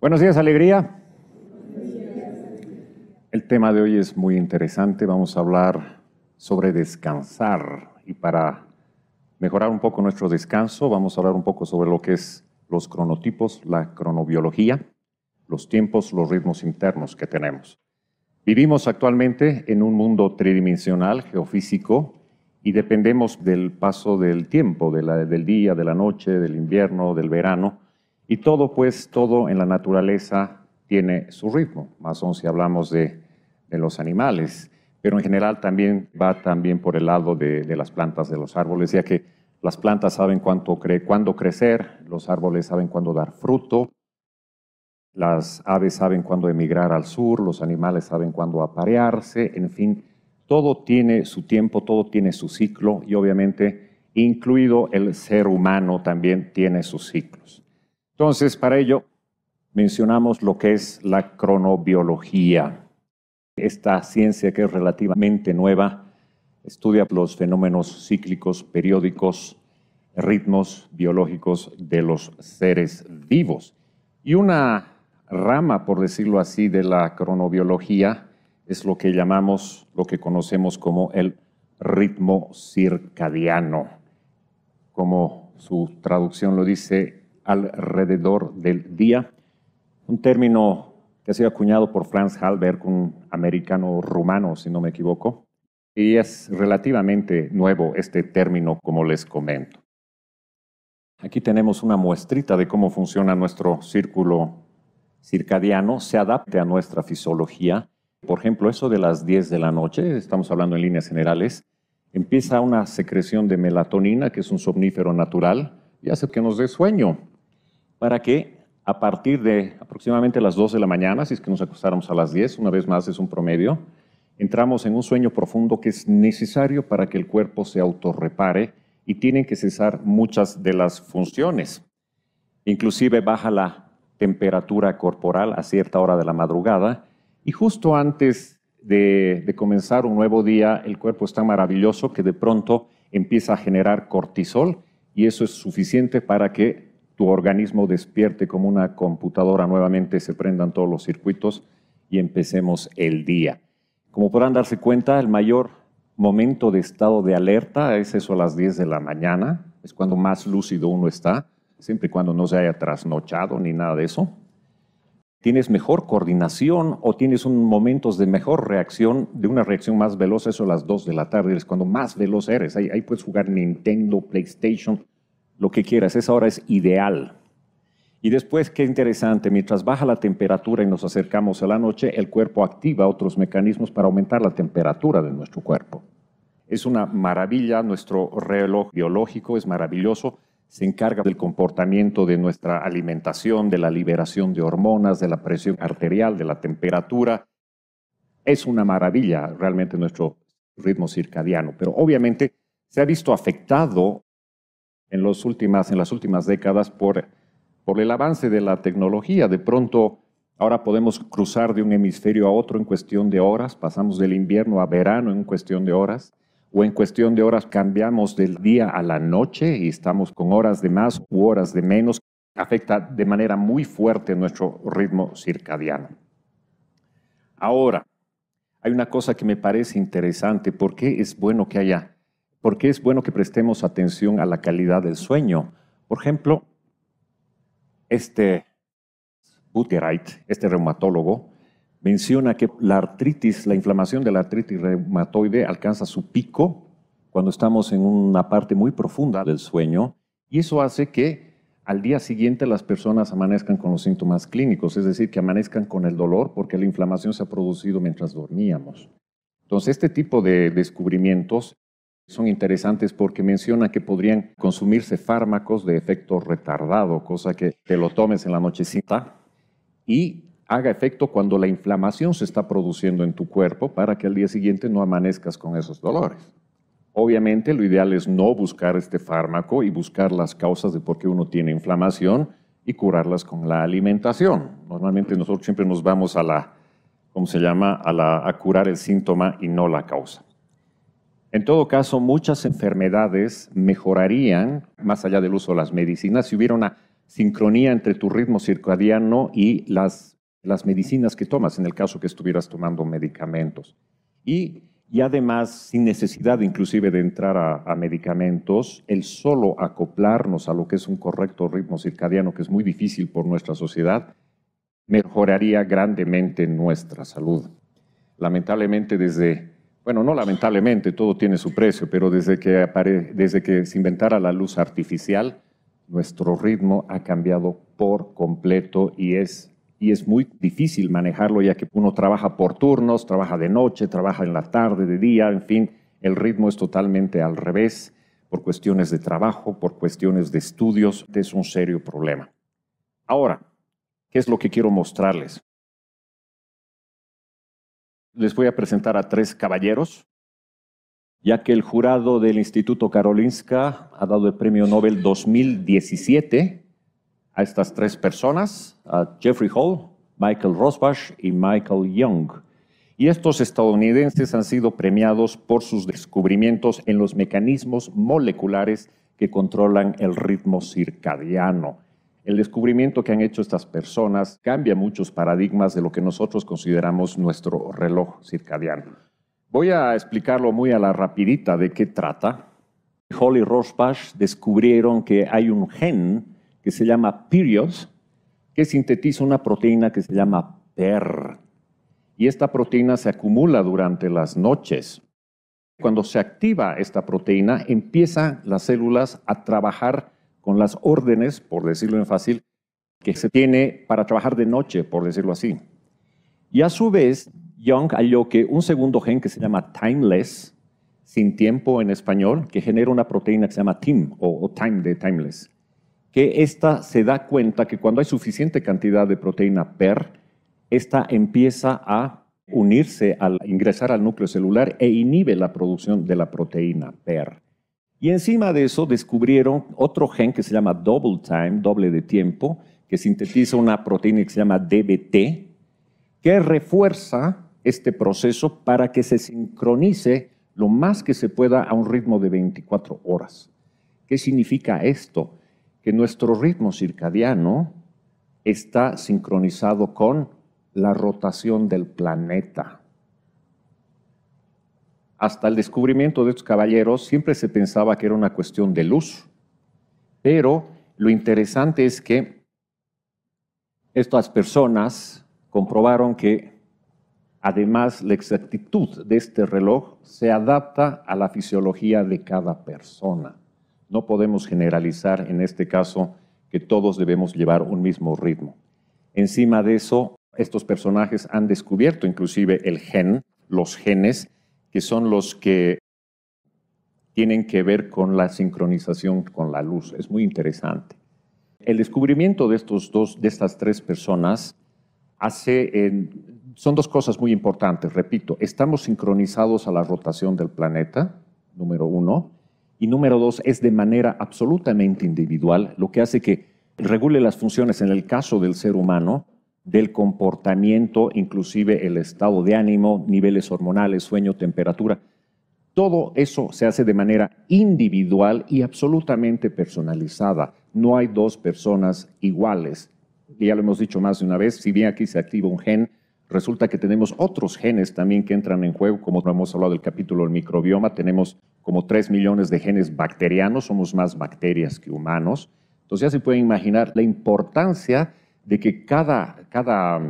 Buenos días, alegría. El tema de hoy es muy interesante. Vamos a hablar sobre descansar y para mejorar un poco nuestro descanso vamos a hablar un poco sobre lo que es los cronotipos, la cronobiología, los tiempos, los ritmos internos que tenemos. Vivimos actualmente en un mundo tridimensional, geofísico, y dependemos del paso del tiempo, del día, de la noche, del invierno, del verano y todo, pues, todo en la naturaleza tiene su ritmo, más aún si hablamos de, los animales, pero en general también va también por el lado de, las plantas, de los árboles, ya que las plantas saben cuándo crecer, los árboles saben cuándo dar fruto, las aves saben cuándo emigrar al sur, los animales saben cuándo aparearse, en fin, todo tiene su tiempo, todo tiene su ciclo y obviamente incluido el ser humano también tiene sus ciclos. Entonces, para ello, mencionamos lo que es la cronobiología. Esta ciencia que es relativamente nueva estudia los fenómenos cíclicos, periódicos, ritmos biológicos de los seres vivos. Y una rama, por decirlo así, de la cronobiología es lo que llamamos, lo que conocemos como el ritmo circadiano. Como su traducción lo dice, alrededor del día, un término que ha sido acuñado por Franz Halberg, un americano rumano, si no me equivoco, y es relativamente nuevo este término, como les comento. Aquí tenemos una muestrita de cómo funciona nuestro círculo circadiano, se adapte a nuestra fisiología. Por ejemplo, eso de las 10 de la noche, estamos hablando en líneas generales, empieza una secreción de melatonina, que es un somnífero natural, y hace que nos dé sueño para que a partir de aproximadamente las 2 de la mañana, si es que nos acostáramos a las 10, una vez más es un promedio, entramos en un sueño profundo que es necesario para que el cuerpo se autorrepare y tienen que cesar muchas de las funciones. Inclusive baja la temperatura corporal a cierta hora de la madrugada y justo antes de, comenzar un nuevo día, el cuerpo está maravilloso que de pronto empieza a generar cortisol y eso es suficiente para que tu organismo despierte como una computadora nuevamente, se prendan todos los circuitos y empecemos el día. Como podrán darse cuenta, el mayor momento de estado de alerta es eso a las 10 de la mañana, es cuando más lúcido uno está, siempre y cuando no se haya trasnochado ni nada de eso. Tienes mejor coordinación o tienes momentos de mejor reacción, de una reacción más veloz, eso a las 2 de la tarde, es cuando más veloz eres. ahí puedes jugar Nintendo, PlayStation, lo que quieras, esa hora es ideal. Y después, qué interesante, mientras baja la temperatura y nos acercamos a la noche, el cuerpo activa otros mecanismos para aumentar la temperatura de nuestro cuerpo. Es una maravilla, nuestro reloj biológico es maravilloso, se encarga del comportamiento de nuestra alimentación, de la liberación de hormonas, de la presión arterial, de la temperatura. Es una maravilla realmente nuestro ritmo circadiano, pero obviamente se ha visto afectado en, últimas, en las últimas décadas por, por el avance de la tecnología. De pronto, ahora podemos cruzar de un hemisferio a otro en cuestión de horas, pasamos del invierno a verano en cuestión de horas, o en cuestión de horas cambiamos del día a la noche y estamos con horas de más u horas de menos. Afecta de manera muy fuerte nuestro ritmo circadiano. Ahora, hay una cosa que me parece interesante, ¿por qué es bueno que haya porque es bueno que prestemos atención a la calidad del sueño. Por ejemplo, este Butterite, este reumatólogo, menciona que la artritis, la inflamación de la artritis reumatoide alcanza su pico cuando estamos en una parte muy profunda del sueño y eso hace que al día siguiente las personas amanezcan con los síntomas clínicos, es decir, que amanezcan con el dolor porque la inflamación se ha producido mientras dormíamos. Entonces, este tipo de descubrimientos son interesantes porque menciona que podrían consumirse fármacos de efecto retardado, cosa que te lo tomes en la nochecita y haga efecto cuando la inflamación se está produciendo en tu cuerpo para que al día siguiente no amanezcas con esos dolores. Obviamente lo ideal es no buscar este fármaco y buscar las causas de por qué uno tiene inflamación y curarlas con la alimentación. Normalmente nosotros siempre nos vamos a la, ¿cómo se llama?, a, la, a curar el síntoma y no la causa. En todo caso, muchas enfermedades mejorarían, más allá del uso de las medicinas, si hubiera una sincronía entre tu ritmo circadiano y las, las medicinas que tomas, en el caso que estuvieras tomando medicamentos. Y, además, sin necesidad inclusive de entrar a, a medicamentos, el solo acoplarnos a lo que es un correcto ritmo circadiano, que es muy difícil por nuestra sociedad, mejoraría grandemente nuestra salud. Lamentablemente, desde bueno, no lamentablemente, todo tiene su precio, pero desde que, desde que se inventara la luz artificial, nuestro ritmo ha cambiado por completo y es, y es muy difícil manejarlo ya que uno trabaja por turnos, trabaja de noche, trabaja en la tarde, de día, en fin, el ritmo es totalmente al revés por cuestiones de trabajo, por cuestiones de estudios, es un serio problema. Ahora, ¿qué es lo que quiero mostrarles? les voy a presentar a tres caballeros, ya que el jurado del Instituto Karolinska ha dado el Premio Nobel 2017 a estas tres personas, a Jeffrey Hall, Michael Rosbach y Michael Young. Y estos estadounidenses han sido premiados por sus descubrimientos en los mecanismos moleculares que controlan el ritmo circadiano. El descubrimiento que han hecho estas personas cambia muchos paradigmas de lo que nosotros consideramos nuestro reloj circadiano. Voy a explicarlo muy a la rapidita de qué trata. Holly Rorschach descubrieron que hay un gen que se llama PIRIOS, que sintetiza una proteína que se llama PER. Y esta proteína se acumula durante las noches. Cuando se activa esta proteína, empiezan las células a trabajar con las órdenes, por decirlo en fácil, que se tiene para trabajar de noche, por decirlo así. Y a su vez, Young halló que un segundo gen que se llama timeless, sin tiempo en español, que genera una proteína que se llama TIM o, time de timeless, que esta se da cuenta que cuando hay suficiente cantidad de proteína PER, esta empieza a unirse, al ingresar al núcleo celular e inhibe la producción de la proteína PER. Y encima de eso descubrieron otro gen que se llama double time, doble de tiempo, que sintetiza una proteína que se llama DBT, que refuerza este proceso para que se sincronice lo más que se pueda a un ritmo de 24 horas. ¿Qué significa esto? Que nuestro ritmo circadiano está sincronizado con la rotación del planeta. Hasta el descubrimiento de estos caballeros siempre se pensaba que era una cuestión de luz, pero lo interesante es que estas personas comprobaron que además la exactitud de este reloj se adapta a la fisiología de cada persona. No podemos generalizar en este caso que todos debemos llevar un mismo ritmo. Encima de eso, estos personajes han descubierto inclusive el gen, los genes, que son los que tienen que ver con la sincronización con la luz. Es muy interesante. El descubrimiento de, estos dos, de estas tres personas hace, son dos cosas muy importantes, repito, estamos sincronizados a la rotación del planeta, número uno, y número dos, es de manera absolutamente individual, lo que hace que regule las funciones en el caso del ser humano del comportamiento, inclusive el estado de ánimo, niveles hormonales, sueño, temperatura. Todo eso se hace de manera individual y absolutamente personalizada. No hay dos personas iguales. Ya lo hemos dicho más de una vez, si bien aquí se activa un gen, resulta que tenemos otros genes también que entran en juego, como hemos hablado del capítulo del microbioma, tenemos como 3 millones de genes bacterianos, somos más bacterias que humanos. Entonces ya se puede imaginar la importancia de que cada, cada,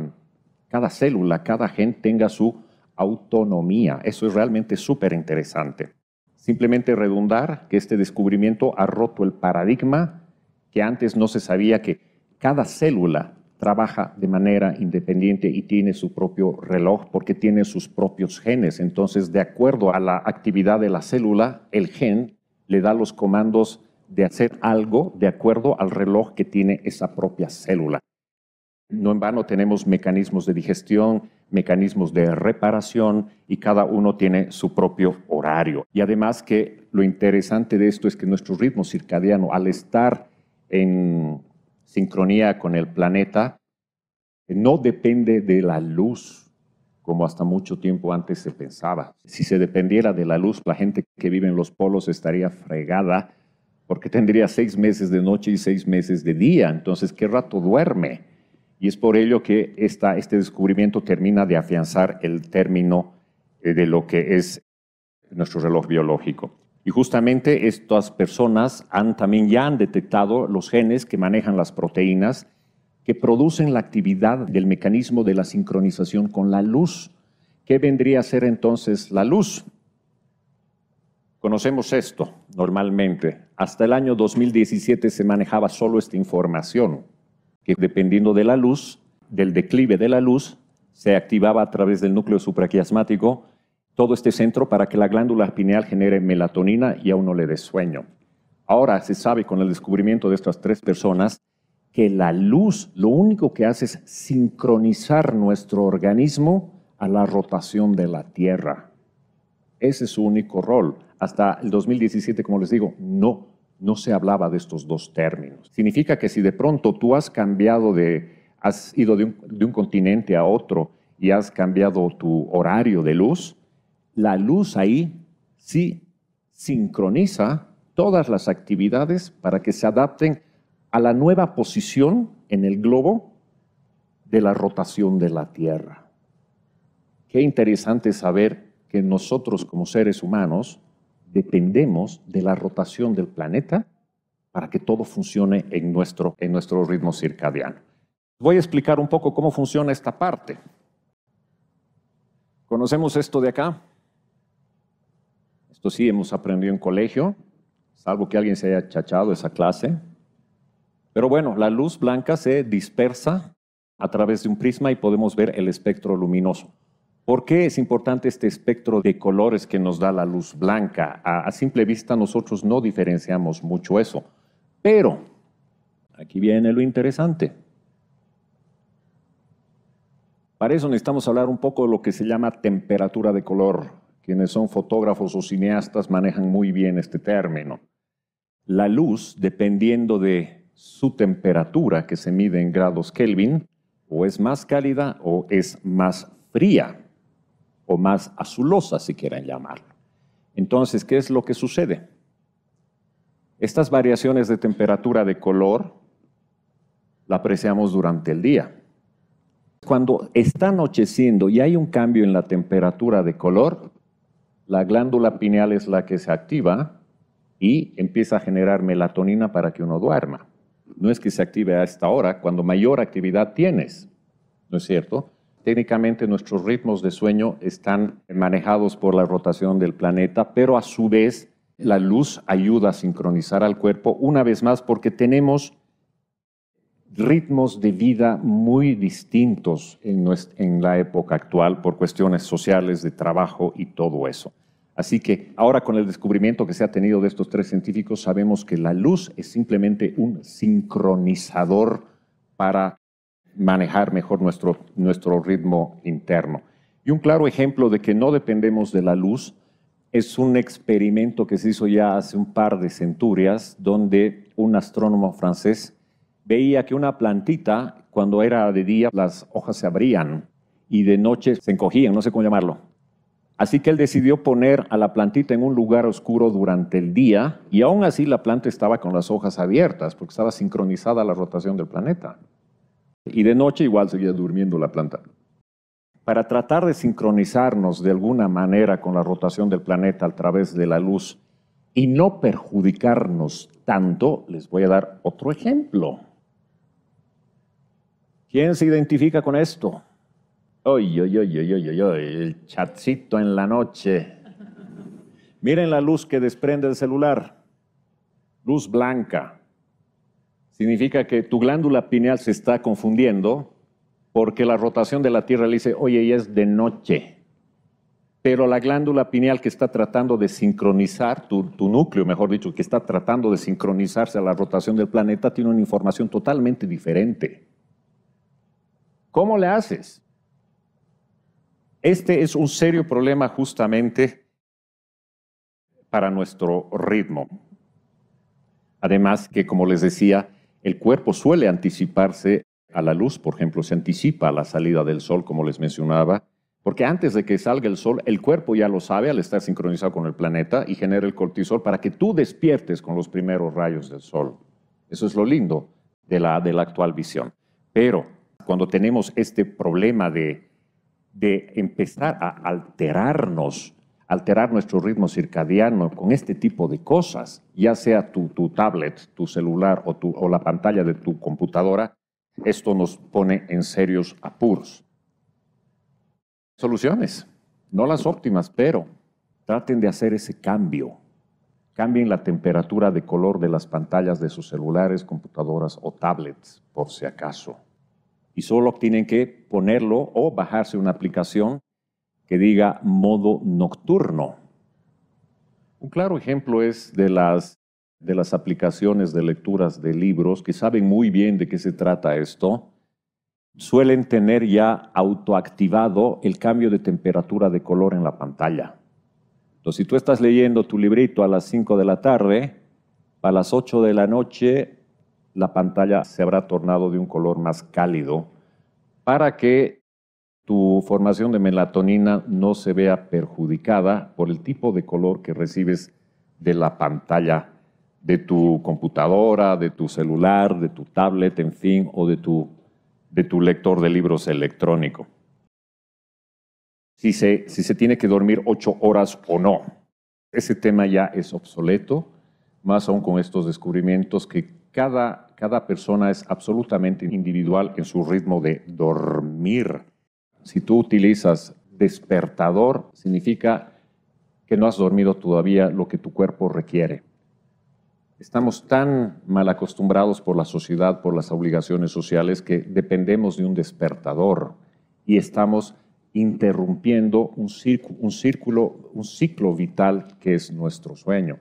cada célula, cada gen tenga su autonomía. Eso es realmente súper interesante. Simplemente redundar que este descubrimiento ha roto el paradigma que antes no se sabía que cada célula trabaja de manera independiente y tiene su propio reloj porque tiene sus propios genes. Entonces, de acuerdo a la actividad de la célula, el gen le da los comandos de hacer algo de acuerdo al reloj que tiene esa propia célula. No en vano tenemos mecanismos de digestión, mecanismos de reparación y cada uno tiene su propio horario. Y además que lo interesante de esto es que nuestro ritmo circadiano, al estar en sincronía con el planeta, no depende de la luz, como hasta mucho tiempo antes se pensaba. Si se dependiera de la luz, la gente que vive en los polos estaría fregada porque tendría seis meses de noche y seis meses de día. Entonces, ¿qué rato duerme? Y es por ello que este descubrimiento termina de afianzar el término eh, de lo que es nuestro reloj biológico. Y justamente estas personas han, también ya han detectado los genes que manejan las proteínas que producen la actividad del mecanismo de la sincronización con la luz. ¿Qué vendría a ser entonces la luz? Conocemos esto normalmente. Hasta el año 2017 se manejaba solo esta información dependiendo de la luz, del declive de la luz, se activaba a través del núcleo supraquiasmático todo este centro para que la glándula pineal genere melatonina y a uno le dé sueño. Ahora se sabe con el descubrimiento de estas tres personas que la luz lo único que hace es sincronizar nuestro organismo a la rotación de la Tierra. Ese es su único rol. Hasta el 2017, como les digo, no no se hablaba de estos dos términos. Significa que si de pronto tú has cambiado de, has ido de un, continente a otro y has cambiado tu horario de luz, la luz ahí sí sincroniza todas las actividades para que se adapten a la nueva posición en el globo de la rotación de la Tierra. Qué interesante saber que nosotros como seres humanos dependemos de la rotación del planeta para que todo funcione en nuestro, en nuestro ritmo circadiano. Voy a explicar un poco cómo funciona esta parte. ¿Conocemos esto de acá? Esto sí hemos aprendido en colegio, salvo que alguien se haya chachado esa clase. Pero bueno, la luz blanca se dispersa a través de un prisma y podemos ver el espectro luminoso. ¿Por qué es importante este espectro de colores que nos da la luz blanca? A, simple vista nosotros no diferenciamos mucho eso. Pero, aquí viene lo interesante. Para eso necesitamos hablar un poco de lo que se llama temperatura de color. Quienes son fotógrafos o cineastas manejan muy bien este término. La luz, dependiendo de su temperatura que se mide en grados Kelvin, o es más cálida o es más fría o más azulosa, si quieren llamarlo. Entonces, ¿qué es lo que sucede? Estas variaciones de temperatura de color la apreciamos durante el día. Cuando está anocheciendo y hay un cambio en la temperatura de color, la glándula pineal es la que se activa y empieza a generar melatonina para que uno duerma. No es que se active a esta hora, cuando mayor actividad tienes, ¿no es cierto? Técnicamente nuestros ritmos de sueño están manejados por la rotación del planeta, pero a su vez la luz ayuda a sincronizar al cuerpo una vez más porque tenemos ritmos de vida muy distintos en, la época actual por cuestiones sociales, de trabajo y todo eso. Así que ahora con el descubrimiento que se ha tenido de estos tres científicos, sabemos que la luz es simplemente un sincronizador para manejar mejor nuestro, nuestro ritmo interno. Y un claro ejemplo de que no dependemos de la luz es un experimento que se hizo ya hace un par de centurias, donde un astrónomo francés veía que una plantita, cuando era de día, las hojas se abrían y de noche se encogían, no sé cómo llamarlo. Así que él decidió poner a la plantita en un lugar oscuro durante el día y aún así la planta estaba con las hojas abiertas porque estaba sincronizada la rotación del planeta y de noche igual seguía durmiendo la planta. Para tratar de sincronizarnos de alguna manera con la rotación del planeta a través de la luz y no perjudicarnos tanto, les voy a dar otro ejemplo. ¿Quién se identifica con esto? Oy, oy, oy, el chatcito en la noche. Miren la luz que desprende el celular. Luz blanca, significa que tu glándula pineal se está confundiendo porque la rotación de la Tierra le dice, oye, ya es de noche. Pero la glándula pineal que está tratando de sincronizar, tu, tu núcleo, mejor dicho, que está tratando de sincronizarse a la rotación del planeta, tiene una información totalmente diferente. ¿Cómo le haces? Este es un serio problema justamente para nuestro ritmo. Además que, como les decía, el cuerpo suele anticiparse a la luz, por ejemplo, se anticipa a la salida del sol, como les mencionaba, porque antes de que salga el sol, el cuerpo ya lo sabe al estar sincronizado con el planeta y genera el cortisol para que tú despiertes con los primeros rayos del sol. Eso es lo lindo de la, actual visión. Pero cuando tenemos este problema de empezar a alterarnos alterar nuestro ritmo circadiano con este tipo de cosas, ya sea tu, tablet, tu celular o, o la pantalla de tu computadora, esto nos pone en serios apuros. Soluciones, no las óptimas, pero traten de hacer ese cambio. Cambien la temperatura de color de las pantallas de sus celulares, computadoras o tablets, por si acaso. Y solo tienen que ponerlo o bajarse una aplicación que diga modo nocturno. Un claro ejemplo es de las, de las aplicaciones de lecturas de libros que saben muy bien de qué se trata esto. Suelen tener ya autoactivado el cambio de temperatura de color en la pantalla. Entonces, si tú estás leyendo tu librito a las 5 de la tarde, a las 8 de la noche la pantalla se habrá tornado de un color más cálido para que tu formación de melatonina no se vea perjudicada por el tipo de color que recibes de la pantalla de tu computadora, de tu celular, de tu tablet, en fin, o de tu, lector de libros electrónico. Si se, tiene que dormir ocho horas o no. Ese tema ya es obsoleto, más aún con estos descubrimientos que cada persona es absolutamente individual en su ritmo de dormir. Si tú utilizas despertador, significa que no has dormido todavía lo que tu cuerpo requiere. Estamos tan mal acostumbrados por la sociedad, por las obligaciones sociales, que dependemos de un despertador y estamos interrumpiendo un círculo, ciclo vital que es nuestro sueño.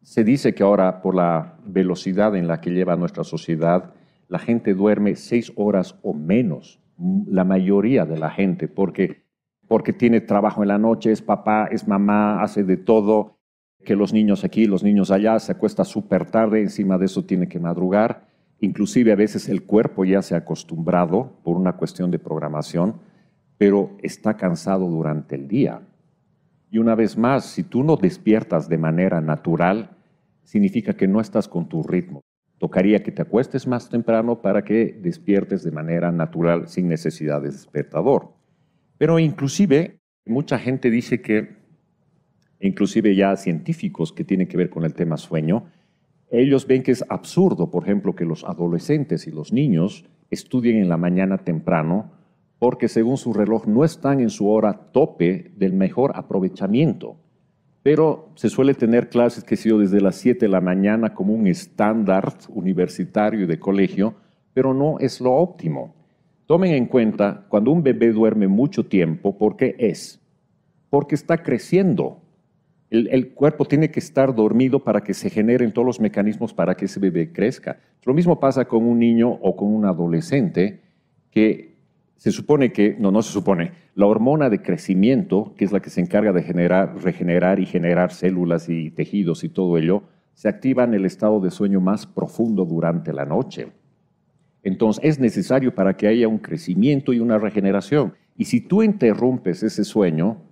Se dice que ahora, por la velocidad en la que lleva nuestra sociedad, la gente duerme seis horas o menos la mayoría de la gente, porque, porque tiene trabajo en la noche, es papá, es mamá, hace de todo, que los niños aquí, los niños allá, se acuesta súper tarde, encima de eso tiene que madrugar. Inclusive a veces el cuerpo ya se ha acostumbrado por una cuestión de programación, pero está cansado durante el día. Y una vez más, si tú no despiertas de manera natural, significa que no estás con tu ritmo. Tocaría que te acuestes más temprano para que despiertes de manera natural sin necesidad de despertador. Pero inclusive, mucha gente dice que, inclusive ya científicos que tienen que ver con el tema sueño, ellos ven que es absurdo, por ejemplo, que los adolescentes y los niños estudien en la mañana temprano porque según su reloj no están en su hora tope del mejor aprovechamiento. Pero se suele tener clases que sido desde las 7 de la mañana como un estándar universitario y de colegio, pero no es lo óptimo. Tomen en cuenta, cuando un bebé duerme mucho tiempo, ¿por qué es? Porque está creciendo. El, el, cuerpo tiene que estar dormido para que se generen todos los mecanismos para que ese bebé crezca. Lo mismo pasa con un niño o con un adolescente que se supone que, no, no se supone, la hormona de crecimiento, que es la que se encarga de generar, regenerar y generar células y tejidos y todo ello, se activa en el estado de sueño más profundo durante la noche. Entonces es necesario para que haya un crecimiento y una regeneración. Y si tú interrumpes ese sueño,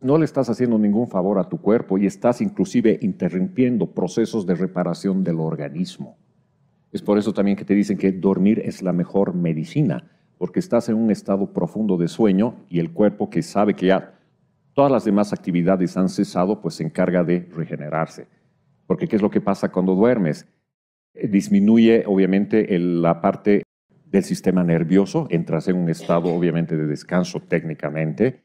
no le estás haciendo ningún favor a tu cuerpo y estás inclusive interrumpiendo procesos de reparación del organismo. Es por eso también que te dicen que dormir es la mejor medicina porque estás en un estado profundo de sueño y el cuerpo que sabe que ya todas las demás actividades han cesado, pues se encarga de regenerarse. Porque ¿qué es lo que pasa cuando duermes? Eh, disminuye obviamente la parte del sistema nervioso, entras en un estado obviamente de descanso técnicamente,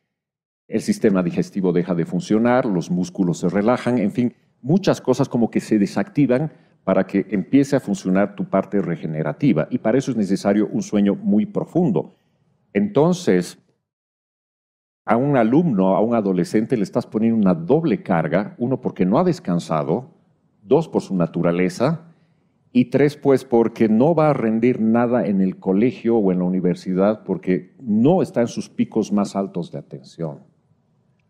el sistema digestivo deja de funcionar, los músculos se relajan, en fin, muchas cosas como que se desactivan, para que empiece a funcionar tu parte regenerativa. Y para eso es necesario un sueño muy profundo. Entonces, a un alumno, a un adolescente, le estás poniendo una doble carga, uno porque no ha descansado, dos por su naturaleza, y tres, pues porque no va a rendir nada en el colegio o en la universidad porque no está en sus picos más altos de atención,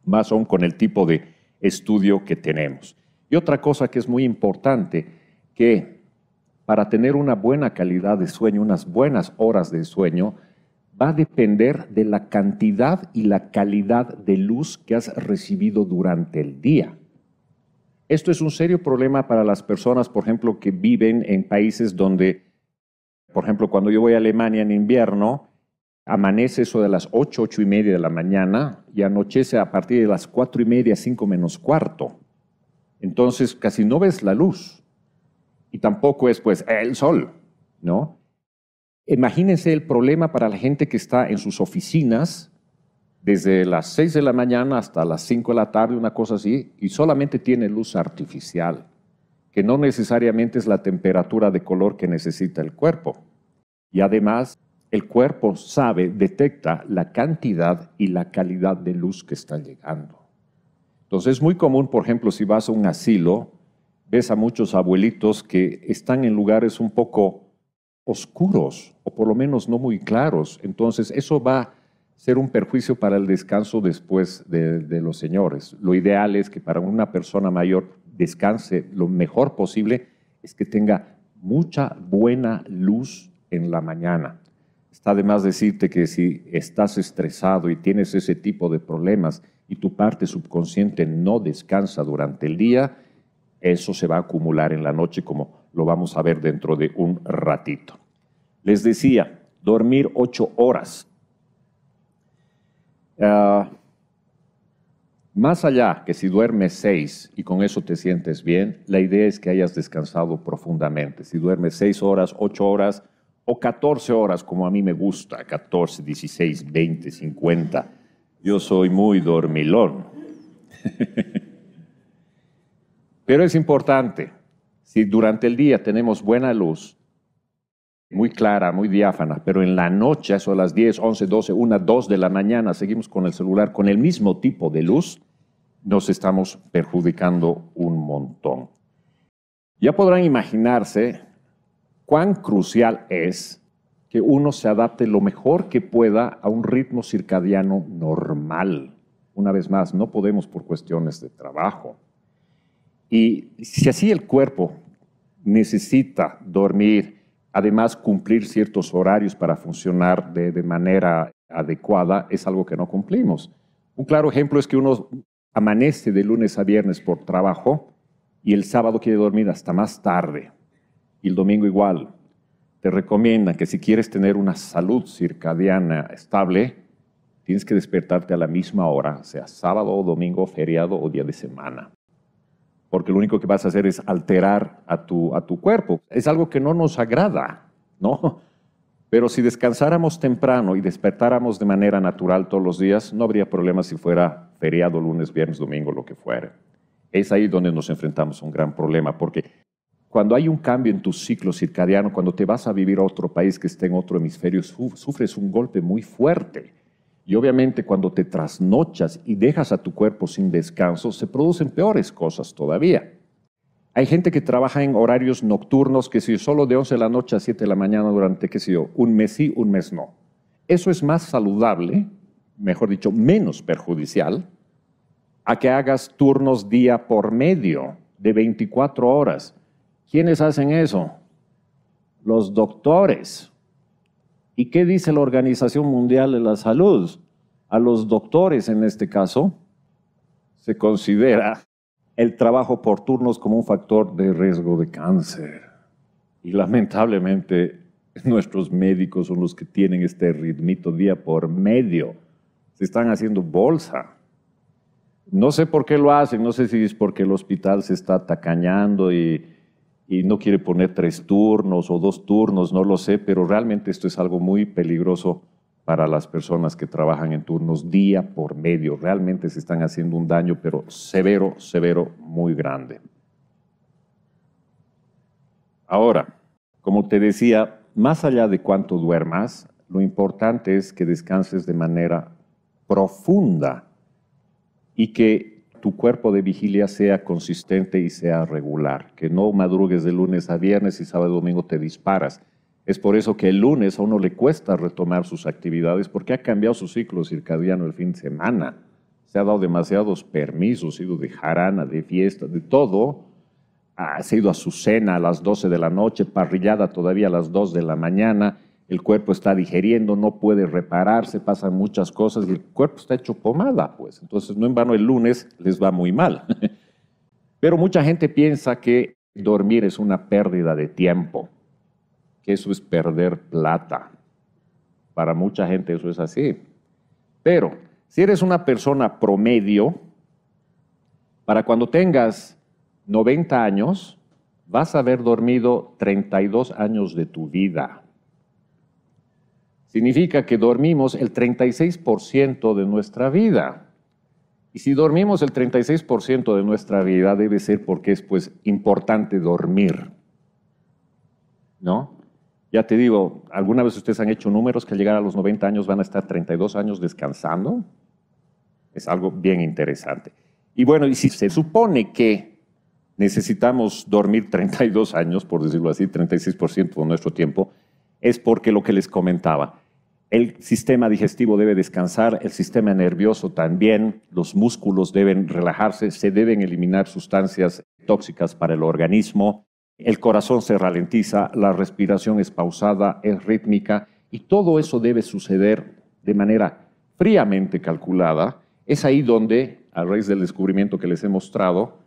más aún con el tipo de estudio que tenemos. Y otra cosa que es muy importante que para tener una buena calidad de sueño, unas buenas horas de sueño, va a depender de la cantidad y la calidad de luz que has recibido durante el día. Esto es un serio problema para las personas, por ejemplo, que viven en países donde, por ejemplo, cuando yo voy a Alemania en invierno, amanece eso de las 8, 8 y media de la mañana y anochece a partir de las 4 y media, 5 menos cuarto. Entonces casi no ves la luz y tampoco es pues el sol, ¿no? Imagínense el problema para la gente que está en sus oficinas desde las 6 de la mañana hasta las 5 de la tarde, una cosa así, y solamente tiene luz artificial, que no necesariamente es la temperatura de color que necesita el cuerpo. Y además, el cuerpo sabe, detecta la cantidad y la calidad de luz que está llegando. Entonces es muy común, por ejemplo, si vas a un asilo ves a muchos abuelitos que están en lugares un poco oscuros o por lo menos no muy claros. Entonces eso va a ser un perjuicio para el descanso después de, los señores. Lo ideal es que para una persona mayor descanse lo mejor posible, es que tenga mucha buena luz en la mañana. Está de más decirte que si estás estresado y tienes ese tipo de problemas y tu parte subconsciente no descansa durante el día, eso se va a acumular en la noche como lo vamos a ver dentro de un ratito. Les decía, dormir ocho horas. Ah, más allá que si duermes seis y con eso te sientes bien, la idea es que hayas descansado profundamente. Si duermes seis horas, ocho horas o 14 horas, como a mí me gusta, 14, 16, 20, 50, yo soy muy dormilón. Pero es importante, si durante el día tenemos buena luz, muy clara, muy diáfana, pero en la noche, eso a las 10, 11, 12, 1, 2 de la mañana, seguimos con el celular con el mismo tipo de luz, nos estamos perjudicando un montón. Ya podrán imaginarse cuán crucial es que uno se adapte lo mejor que pueda a un ritmo circadiano normal. Una vez más, no podemos por cuestiones de trabajo, y si así el cuerpo necesita dormir, además cumplir ciertos horarios para funcionar de, manera adecuada, es algo que no cumplimos. Un claro ejemplo es que uno amanece de lunes a viernes por trabajo y el sábado quiere dormir hasta más tarde y el domingo igual. Te recomiendan que si quieres tener una salud circadiana estable, tienes que despertarte a la misma hora, sea sábado o domingo, feriado o día de semana porque lo único que vas a hacer es alterar a tu, a tu cuerpo. Es algo que no nos agrada, ¿no? Pero si descansáramos temprano y despertáramos de manera natural todos los días, no habría problema si fuera feriado lunes, viernes, domingo, lo que fuera. Es ahí donde nos enfrentamos a un gran problema, porque cuando hay un cambio en tu ciclo circadiano, cuando te vas a vivir a otro país que esté en otro hemisferio, sufres un golpe muy fuerte y obviamente cuando te trasnochas y dejas a tu cuerpo sin descanso, se producen peores cosas todavía. Hay gente que trabaja en horarios nocturnos, que si solo de 11 de la noche a 7 de la mañana durante, qué sé un mes sí, un mes no. Eso es más saludable, mejor dicho, menos perjudicial, a que hagas turnos día por medio de 24 horas. ¿Quiénes hacen eso? Los doctores ¿Y qué dice la Organización Mundial de la Salud? A los doctores, en este caso, se considera el trabajo por turnos como un factor de riesgo de cáncer. Y lamentablemente nuestros médicos son los que tienen este ritmito día por medio. Se están haciendo bolsa. No sé por qué lo hacen, no sé si es porque el hospital se está tacañando y y no quiere poner tres turnos o dos turnos, no lo sé, pero realmente esto es algo muy peligroso para las personas que trabajan en turnos día por medio. Realmente se están haciendo un daño, pero severo, severo, muy grande. Ahora, como te decía, más allá de cuánto duermas, lo importante es que descanses de manera profunda y que tu cuerpo de vigilia sea consistente y sea regular, que no madrugues de lunes a viernes y sábado domingo te disparas. Es por eso que el lunes a uno le cuesta retomar sus actividades porque ha cambiado su ciclo circadiano el fin de semana. Se ha dado demasiados permisos, ha ido de jarana, de fiesta, de todo. Ha sido a su cena a las 12 de la noche, parrillada todavía a las 2 de la mañana el cuerpo está digeriendo, no puede repararse, pasan muchas cosas y el cuerpo está hecho pomada, pues. Entonces, no en vano el lunes les va muy mal. Pero mucha gente piensa que dormir es una pérdida de tiempo, que eso es perder plata. Para mucha gente eso es así. Pero si eres una persona promedio, para cuando tengas 90 años, vas a haber dormido 32 años de tu vida. Significa que dormimos el 36% de nuestra vida. Y si dormimos el 36% de nuestra vida, debe ser porque es pues importante dormir. ¿No? Ya te digo, ¿alguna vez ustedes han hecho números que al llegar a los 90 años van a estar 32 años descansando? Es algo bien interesante. Y bueno, y si se supone que necesitamos dormir 32 años, por decirlo así, 36% de nuestro tiempo, es porque lo que les comentaba, el sistema digestivo debe descansar, el sistema nervioso también, los músculos deben relajarse, se deben eliminar sustancias tóxicas para el organismo, el corazón se ralentiza, la respiración es pausada, es rítmica y todo eso debe suceder de manera fríamente calculada. Es ahí donde, a raíz del descubrimiento que les he mostrado,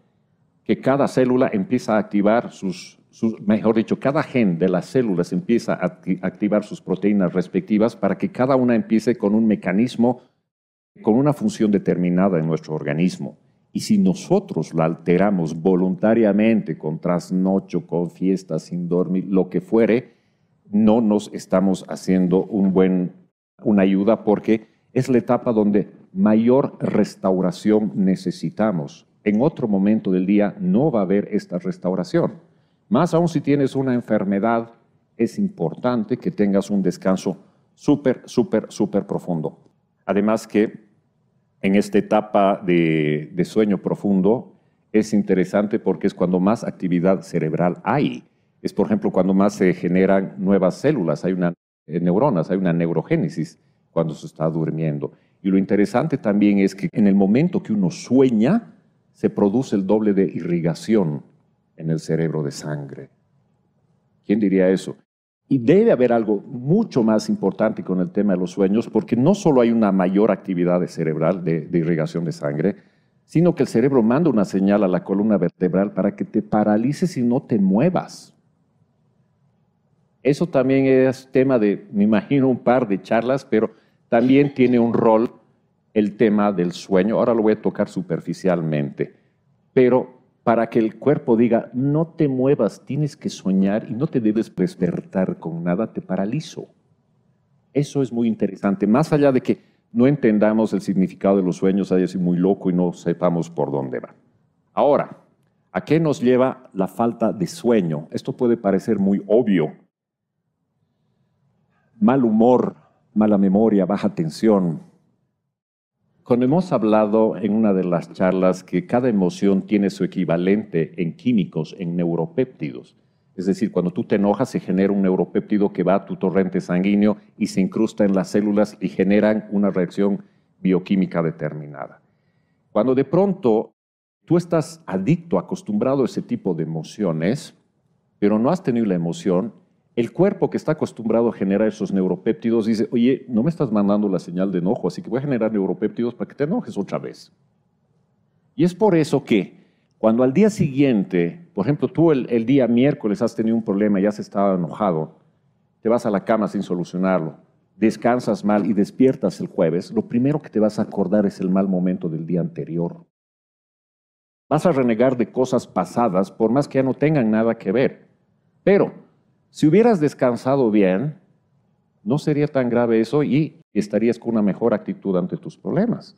que cada célula empieza a activar sus mejor dicho, cada gen de las células empieza a activar sus proteínas respectivas para que cada una empiece con un mecanismo, con una función determinada en nuestro organismo. Y si nosotros la alteramos voluntariamente con trasnocho, con fiestas, sin dormir, lo que fuere, no nos estamos haciendo un buen, una ayuda porque es la etapa donde mayor restauración necesitamos. En otro momento del día no va a haber esta restauración. Más aún si tienes una enfermedad, es importante que tengas un descanso súper, súper, súper profundo. Además que en esta etapa de, sueño profundo es interesante porque es cuando más actividad cerebral hay. Es, por ejemplo, cuando más se generan nuevas células, hay una eh, neuronas, hay una neurogénesis cuando se está durmiendo. Y lo interesante también es que en el momento que uno sueña, se produce el doble de irrigación en el cerebro de sangre. ¿Quién diría eso? Y debe haber algo mucho más importante con el tema de los sueños, porque no solo hay una mayor actividad cerebral de, irrigación de sangre, sino que el cerebro manda una señal a la columna vertebral para que te paralices y no te muevas. Eso también es tema de, me imagino, un par de charlas, pero también tiene un rol el tema del sueño. Ahora lo voy a tocar superficialmente, pero para que el cuerpo diga, no te muevas, tienes que soñar y no te debes despertar con nada, te paralizo. Eso es muy interesante, más allá de que no entendamos el significado de los sueños, hay sido muy loco y no sepamos por dónde va. Ahora, ¿a qué nos lleva la falta de sueño? Esto puede parecer muy obvio. Mal humor, mala memoria, baja tensión, cuando hemos hablado en una de las charlas que cada emoción tiene su equivalente en químicos, en neuropéptidos, es decir, cuando tú te enojas se genera un neuropéptido que va a tu torrente sanguíneo y se incrusta en las células y generan una reacción bioquímica determinada. Cuando de pronto tú estás adicto, acostumbrado a ese tipo de emociones, pero no has tenido la emoción, el cuerpo que está acostumbrado a generar esos neuropéptidos dice, oye, no me estás mandando la señal de enojo, así que voy a generar neuropéptidos para que te enojes otra vez. Y es por eso que cuando al día siguiente, por ejemplo, tú el, día miércoles has tenido un problema y has estado enojado, te vas a la cama sin solucionarlo, descansas mal y despiertas el jueves, lo primero que te vas a acordar es el mal momento del día anterior. Vas a renegar de cosas pasadas por más que ya no tengan nada que ver. Pero si hubieras descansado bien, no sería tan grave eso y estarías con una mejor actitud ante tus problemas.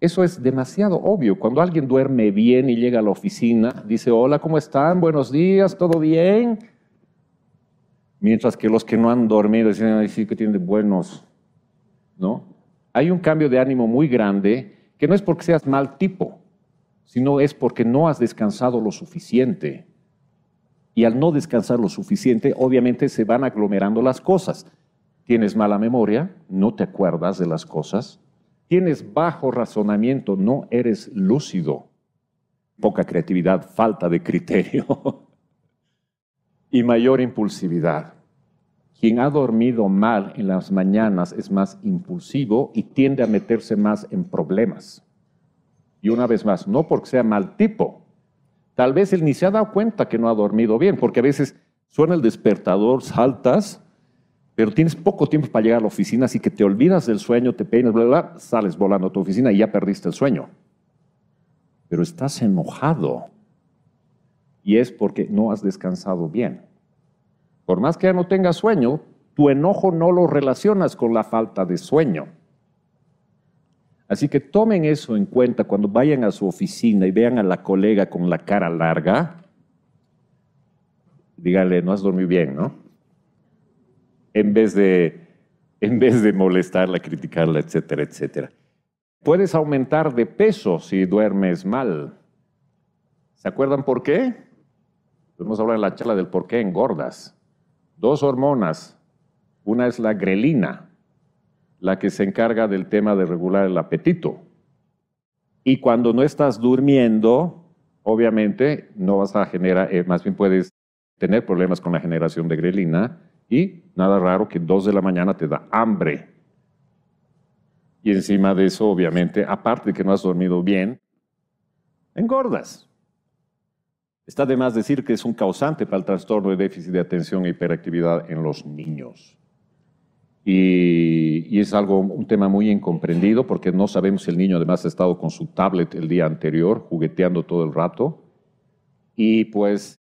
Eso es demasiado obvio. Cuando alguien duerme bien y llega a la oficina, dice, hola, ¿cómo están? Buenos días, ¿todo bien? Mientras que los que no han dormido dicen, ay, sí que tienen buenos, ¿no? Hay un cambio de ánimo muy grande que no es porque seas mal tipo, sino es porque no has descansado lo suficiente y al no descansar lo suficiente, obviamente se van aglomerando las cosas. Tienes mala memoria, no te acuerdas de las cosas, tienes bajo razonamiento, no eres lúcido, poca creatividad, falta de criterio y mayor impulsividad. Quien ha dormido mal en las mañanas es más impulsivo y tiende a meterse más en problemas. Y una vez más, no porque sea mal tipo, Tal vez él ni se ha dado cuenta que no ha dormido bien, porque a veces suena el despertador, saltas, pero tienes poco tiempo para llegar a la oficina, así que te olvidas del sueño, te peinas, bla, bla, sales volando a tu oficina y ya perdiste el sueño. Pero estás enojado y es porque no has descansado bien. Por más que ya no tengas sueño, tu enojo no lo relacionas con la falta de sueño. Así que tomen eso en cuenta cuando vayan a su oficina y vean a la colega con la cara larga. Díganle, no has dormido bien, ¿no? En vez de, en vez de molestarla, criticarla, etcétera, etcétera. Puedes aumentar de peso si duermes mal. ¿Se acuerdan por qué? Vamos a hablar en la charla del por qué engordas. Dos hormonas. Una es la grelina, la que se encarga del tema de regular el apetito. Y cuando no estás durmiendo, obviamente no vas a generar, eh, más bien puedes tener problemas con la generación de grelina y nada raro que dos de la mañana te da hambre. Y encima de eso, obviamente, aparte de que no has dormido bien, engordas. Está de más decir que es un causante para el trastorno de déficit de atención e hiperactividad en los niños y, es algo, un tema muy incomprendido porque no sabemos el niño además ha estado con su tablet el día anterior, jugueteando todo el rato. Y pues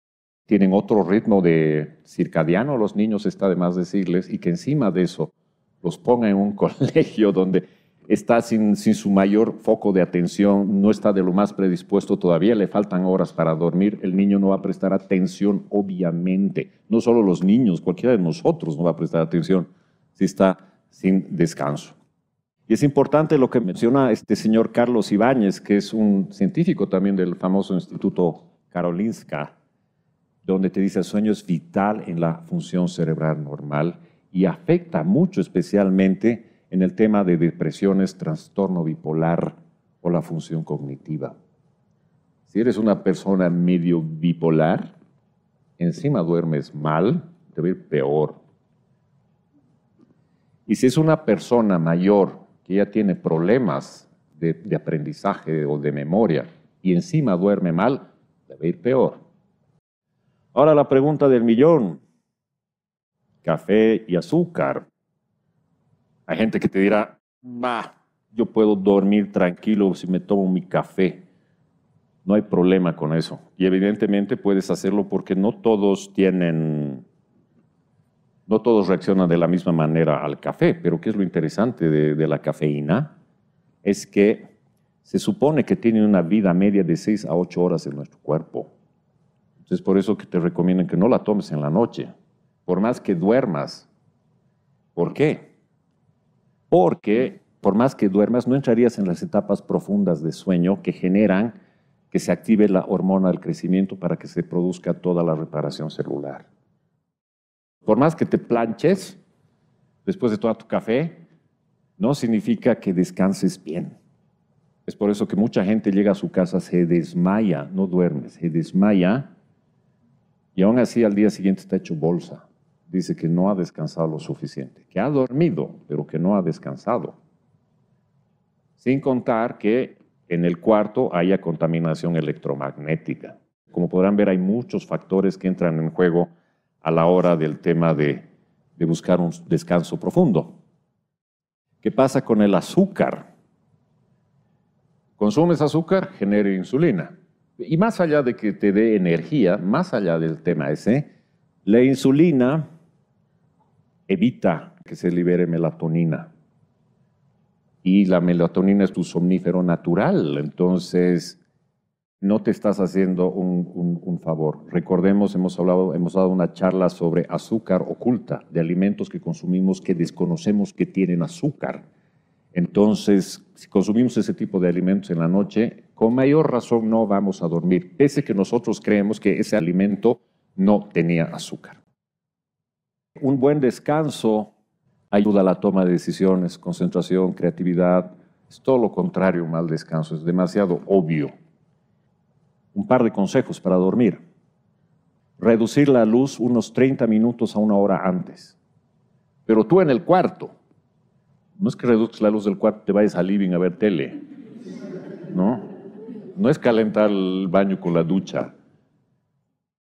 tienen otro ritmo de circadiano, los niños está de además decirles, y que encima de eso los ponga en un colegio donde está sin, sin su mayor foco de atención, no está de lo más predispuesto todavía, le faltan horas para dormir, el niño no va a prestar atención, obviamente. No solo los niños, cualquiera de nosotros no va a prestar atención si está sin descanso. Y es importante lo que menciona este señor Carlos Ibáñez, que es un científico también del famoso Instituto Karolinska, donde te dice el sueño es vital en la función cerebral normal y afecta mucho especialmente en el tema de depresiones, trastorno bipolar o la función cognitiva. Si eres una persona medio bipolar, encima duermes mal, te va ir peor y si es una persona mayor que ya tiene problemas de, aprendizaje o de memoria y encima duerme mal, debe ir peor. Ahora la pregunta del millón. Café y azúcar. Hay gente que te dirá, bah, yo puedo dormir tranquilo si me tomo mi café. No hay problema con eso. Y evidentemente puedes hacerlo porque no todos tienen no todos reaccionan de la misma manera al café, pero ¿qué es lo interesante de, la cafeína? Es que se supone que tiene una vida media de 6 a 8 horas en nuestro cuerpo. Entonces, por eso que te recomiendan que no la tomes en la noche, por más que duermas. ¿Por qué? Porque por más que duermas, no entrarías en las etapas profundas de sueño que generan que se active la hormona del crecimiento para que se produzca toda la reparación celular. Por más que te planches después de toda tu café, no significa que descanses bien. Es por eso que mucha gente llega a su casa, se desmaya, no duerme, se desmaya y aún así al día siguiente está hecho bolsa. Dice que no ha descansado lo suficiente, que ha dormido, pero que no ha descansado. Sin contar que en el cuarto haya contaminación electromagnética. Como podrán ver, hay muchos factores que entran en juego a la hora del tema de, buscar un descanso profundo. ¿Qué pasa con el azúcar? Consumes azúcar, genera insulina. Y más allá de que te dé energía, más allá del tema ese, la insulina evita que se libere melatonina. Y la melatonina es tu somnífero natural, entonces no te estás haciendo un, favor. Recordemos, hemos hablado, hemos dado una charla sobre azúcar oculta, de alimentos que consumimos que desconocemos que tienen azúcar. Entonces, si consumimos ese tipo de alimentos en la noche, con mayor razón no vamos a dormir, pese que nosotros creemos que ese alimento no tenía azúcar. Un buen descanso ayuda a la toma de decisiones, concentración, creatividad. Es todo lo contrario, un mal descanso, es demasiado obvio un par de consejos para dormir. Reducir la luz unos 30 minutos a una hora antes. Pero tú en el cuarto, no es que reduzcas la luz del cuarto, te vayas al living a ver tele, ¿no? No es calentar el baño con la ducha.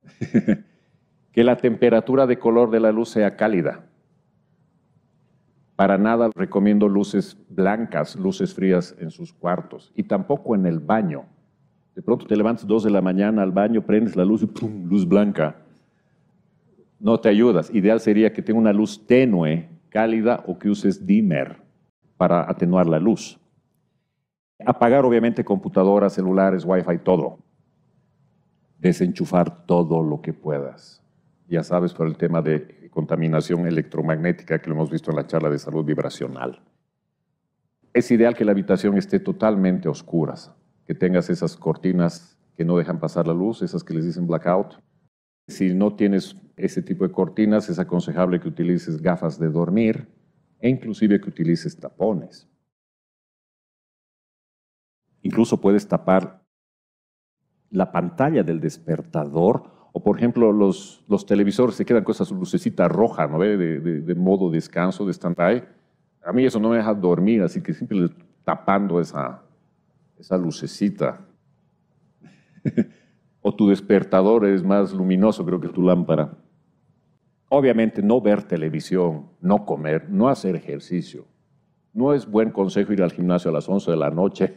que la temperatura de color de la luz sea cálida. Para nada recomiendo luces blancas, luces frías en sus cuartos y tampoco en el baño. De pronto te levantas dos de la mañana al baño, prendes la luz y ¡pum! luz blanca. No te ayudas. Ideal sería que tenga una luz tenue, cálida o que uses dimmer para atenuar la luz. Apagar obviamente computadoras, celulares, wifi, todo. Desenchufar todo lo que puedas. Ya sabes por el tema de contaminación electromagnética que lo hemos visto en la charla de salud vibracional. Es ideal que la habitación esté totalmente oscura que tengas esas cortinas que no dejan pasar la luz, esas que les dicen blackout. Si no tienes ese tipo de cortinas, es aconsejable que utilices gafas de dormir e inclusive que utilices tapones. Incluso puedes tapar la pantalla del despertador o por ejemplo los, televisores se quedan con esa lucecita roja, ¿no De, modo descanso, de stand-by. A mí eso no me deja dormir, así que siempre tapando esa, esa lucecita. o tu despertador es más luminoso, creo que tu lámpara. Obviamente no ver televisión, no comer, no hacer ejercicio. No es buen consejo ir al gimnasio a las 11 de la noche,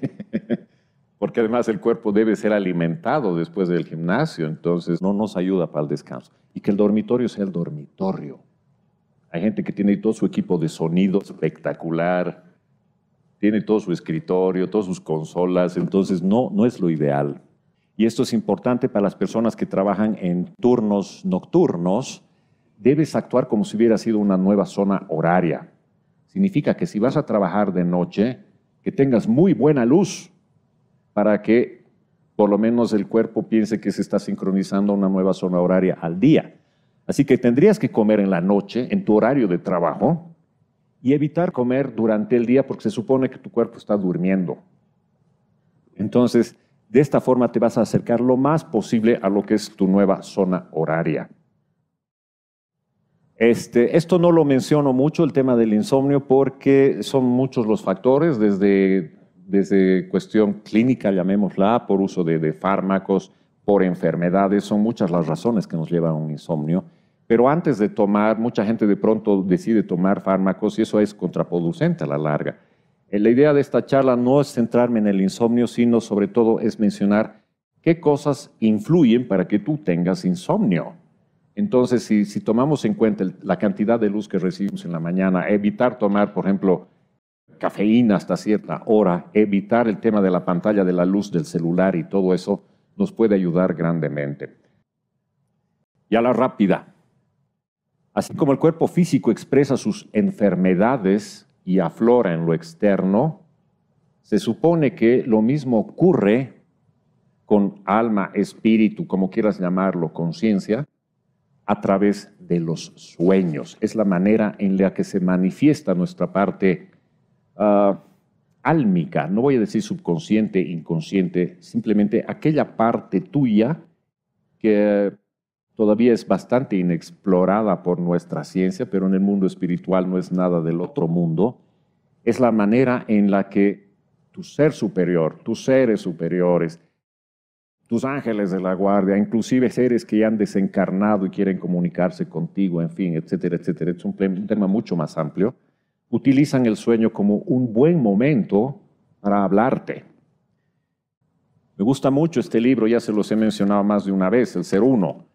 porque además el cuerpo debe ser alimentado después del gimnasio, entonces no nos ayuda para el descanso. Y que el dormitorio sea el dormitorio. Hay gente que tiene todo su equipo de sonido espectacular, tiene todo su escritorio, todas sus consolas, entonces no, no es lo ideal. Y esto es importante para las personas que trabajan en turnos nocturnos, debes actuar como si hubiera sido una nueva zona horaria. Significa que si vas a trabajar de noche, que tengas muy buena luz para que por lo menos el cuerpo piense que se está sincronizando una nueva zona horaria al día. Así que tendrías que comer en la noche, en tu horario de trabajo, y evitar comer durante el día porque se supone que tu cuerpo está durmiendo. Entonces, de esta forma te vas a acercar lo más posible a lo que es tu nueva zona horaria. Este, esto no lo menciono mucho, el tema del insomnio, porque son muchos los factores, desde, desde cuestión clínica, llamémosla, por uso de, de fármacos, por enfermedades, son muchas las razones que nos llevan a un insomnio pero antes de tomar, mucha gente de pronto decide tomar fármacos y eso es contraproducente a la larga. Eh, la idea de esta charla no es centrarme en el insomnio, sino sobre todo es mencionar qué cosas influyen para que tú tengas insomnio. Entonces, si, tomamos en cuenta la cantidad de luz que recibimos en la mañana, evitar tomar, por ejemplo, cafeína hasta cierta hora, evitar el tema de la pantalla, de la luz del celular y todo eso, nos puede ayudar grandemente. Y a la rápida, Así como el cuerpo físico expresa sus enfermedades y aflora en lo externo, se supone que lo mismo ocurre con alma, espíritu, como quieras llamarlo, conciencia, a través de los sueños. Es la manera en la que se manifiesta nuestra parte ah, álmica, no voy a decir subconsciente, inconsciente, simplemente aquella parte tuya que todavía es bastante inexplorada por nuestra ciencia, pero en el mundo espiritual no es nada del otro mundo, es la manera en la que tu ser superior, tus seres superiores, tus ángeles de la guardia, inclusive seres que ya han desencarnado y quieren comunicarse contigo, en fin, etcétera, etcétera. Es un tema mucho más amplio. Utilizan el sueño como un buen momento para hablarte. Me gusta mucho este libro, ya se los he mencionado más de una vez, El Ser Uno,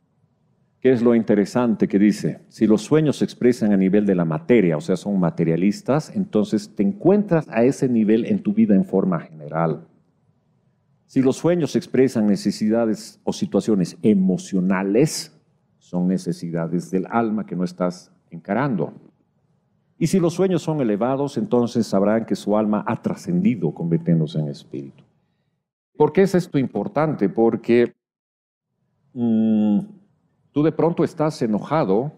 es lo interesante que dice? Si los sueños se expresan a nivel de la materia, o sea, son materialistas, entonces te encuentras a ese nivel en tu vida en forma general. Si los sueños expresan necesidades o situaciones emocionales, son necesidades del alma que no estás encarando. Y si los sueños son elevados, entonces sabrán que su alma ha trascendido convirtiéndose en espíritu. ¿Por qué es esto importante? Porque mm, Tú de pronto estás enojado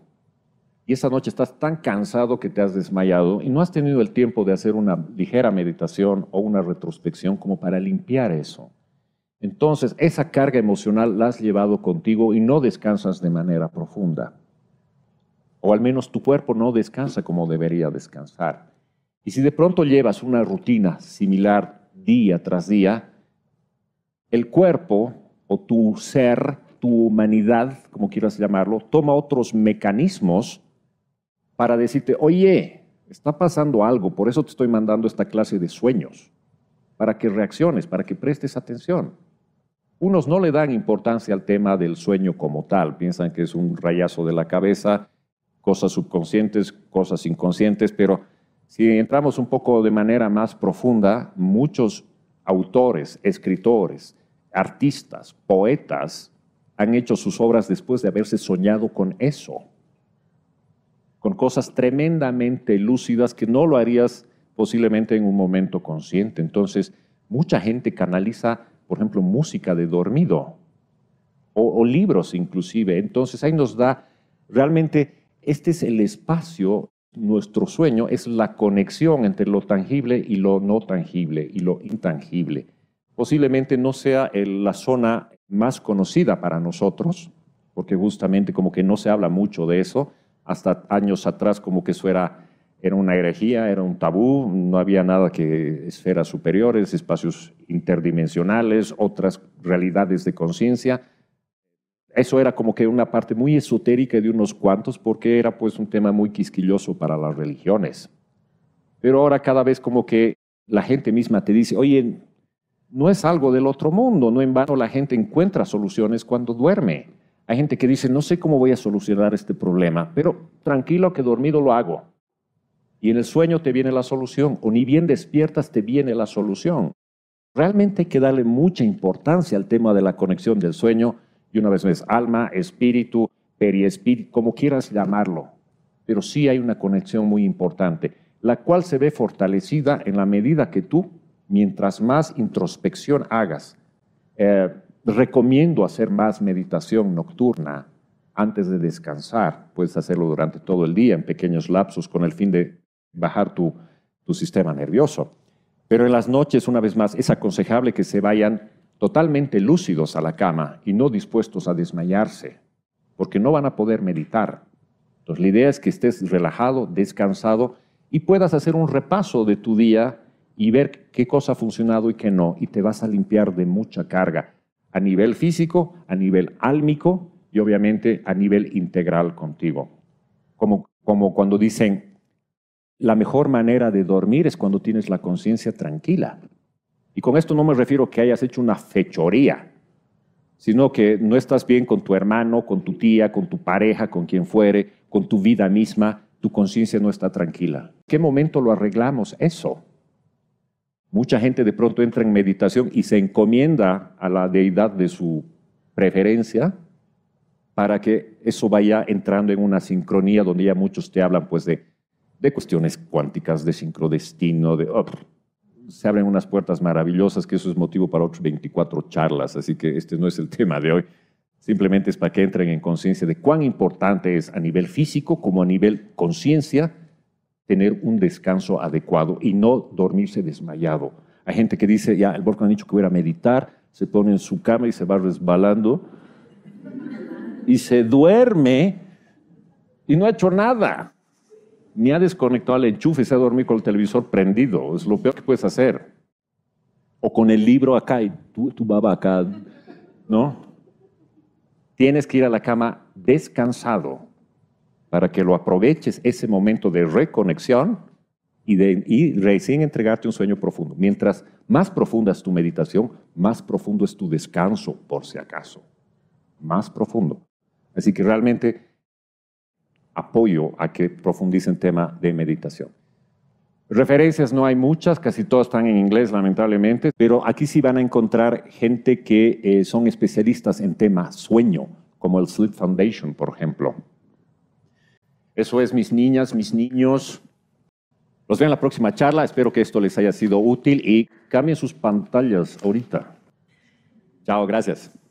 y esa noche estás tan cansado que te has desmayado y no has tenido el tiempo de hacer una ligera meditación o una retrospección como para limpiar eso. Entonces, esa carga emocional la has llevado contigo y no descansas de manera profunda. O al menos tu cuerpo no descansa como debería descansar. Y si de pronto llevas una rutina similar día tras día, el cuerpo o tu ser tu humanidad, como quieras llamarlo, toma otros mecanismos para decirte, oye, está pasando algo, por eso te estoy mandando esta clase de sueños, para que reacciones, para que prestes atención. Unos no le dan importancia al tema del sueño como tal, piensan que es un rayazo de la cabeza, cosas subconscientes, cosas inconscientes, pero si entramos un poco de manera más profunda, muchos autores, escritores, artistas, poetas, han hecho sus obras después de haberse soñado con eso, con cosas tremendamente lúcidas que no lo harías posiblemente en un momento consciente. Entonces, mucha gente canaliza, por ejemplo, música de dormido o, libros inclusive. Entonces, ahí nos da realmente, este es el espacio, nuestro sueño es la conexión entre lo tangible y lo no tangible y lo intangible. Posiblemente no sea la zona más conocida para nosotros, porque justamente como que no se habla mucho de eso, hasta años atrás como que eso era, una herejía, era un tabú, no había nada que esferas superiores, espacios interdimensionales, otras realidades de conciencia. Eso era como que una parte muy esotérica de unos cuantos porque era pues un tema muy quisquilloso para las religiones. Pero ahora cada vez como que la gente misma te dice, oye, no es algo del otro mundo, no en vano la gente encuentra soluciones cuando duerme. Hay gente que dice, no sé cómo voy a solucionar este problema, pero tranquilo que dormido lo hago. Y en el sueño te viene la solución, o ni bien despiertas te viene la solución. Realmente hay que darle mucha importancia al tema de la conexión del sueño, y una vez más, alma, espíritu, periespíritu, como quieras llamarlo. Pero sí hay una conexión muy importante, la cual se ve fortalecida en la medida que tú mientras más introspección hagas, eh, recomiendo hacer más meditación nocturna antes de descansar. Puedes hacerlo durante todo el día en pequeños lapsos con el fin de bajar tu, tu sistema nervioso. Pero en las noches, una vez más, es aconsejable que se vayan totalmente lúcidos a la cama y no dispuestos a desmayarse, porque no van a poder meditar. Entonces, la idea es que estés relajado, descansado y puedas hacer un repaso de tu día y ver qué cosa ha funcionado y qué no, y te vas a limpiar de mucha carga a nivel físico, a nivel álmico y obviamente a nivel integral contigo. Como, como cuando dicen, la mejor manera de dormir es cuando tienes la conciencia tranquila. Y con esto no me refiero que hayas hecho una fechoría, sino que no estás bien con tu hermano, con tu tía, con tu pareja, con quien fuere, con tu vida misma, tu conciencia no está tranquila. ¿Qué momento lo arreglamos eso? Mucha gente de pronto entra en meditación y se encomienda a la deidad de su preferencia para que eso vaya entrando en una sincronía donde ya muchos te hablan pues de, cuestiones cuánticas, de sincrodestino, de... Oh, se abren unas puertas maravillosas que eso es motivo para otros 24 charlas, así que este no es el tema de hoy. Simplemente es para que entren en conciencia de cuán importante es a nivel físico como a nivel conciencia tener un descanso adecuado y no dormirse desmayado. Hay gente que dice, ya, el Borco ha dicho que voy a meditar, se pone en su cama y se va resbalando y se duerme y no ha hecho nada. Ni ha desconectado al enchufe, se ha dormido con el televisor prendido. Es lo peor que puedes hacer. O con el libro acá y tú tu baba acá, ¿no? Tienes que ir a la cama descansado, para que lo aproveches ese momento de reconexión y, de, recién entregarte un sueño profundo. Mientras más profunda es tu meditación, más profundo es tu descanso, por si acaso. Más profundo. Así que realmente apoyo a que profundicen tema de meditación. Referencias no hay muchas, casi todas están en inglés lamentablemente, pero aquí sí van a encontrar gente que eh, son especialistas en tema sueño, como el Sleep Foundation, por ejemplo. Eso es, mis niñas, mis niños. Los veo en la próxima charla. Espero que esto les haya sido útil y cambien sus pantallas ahorita. Chao, gracias.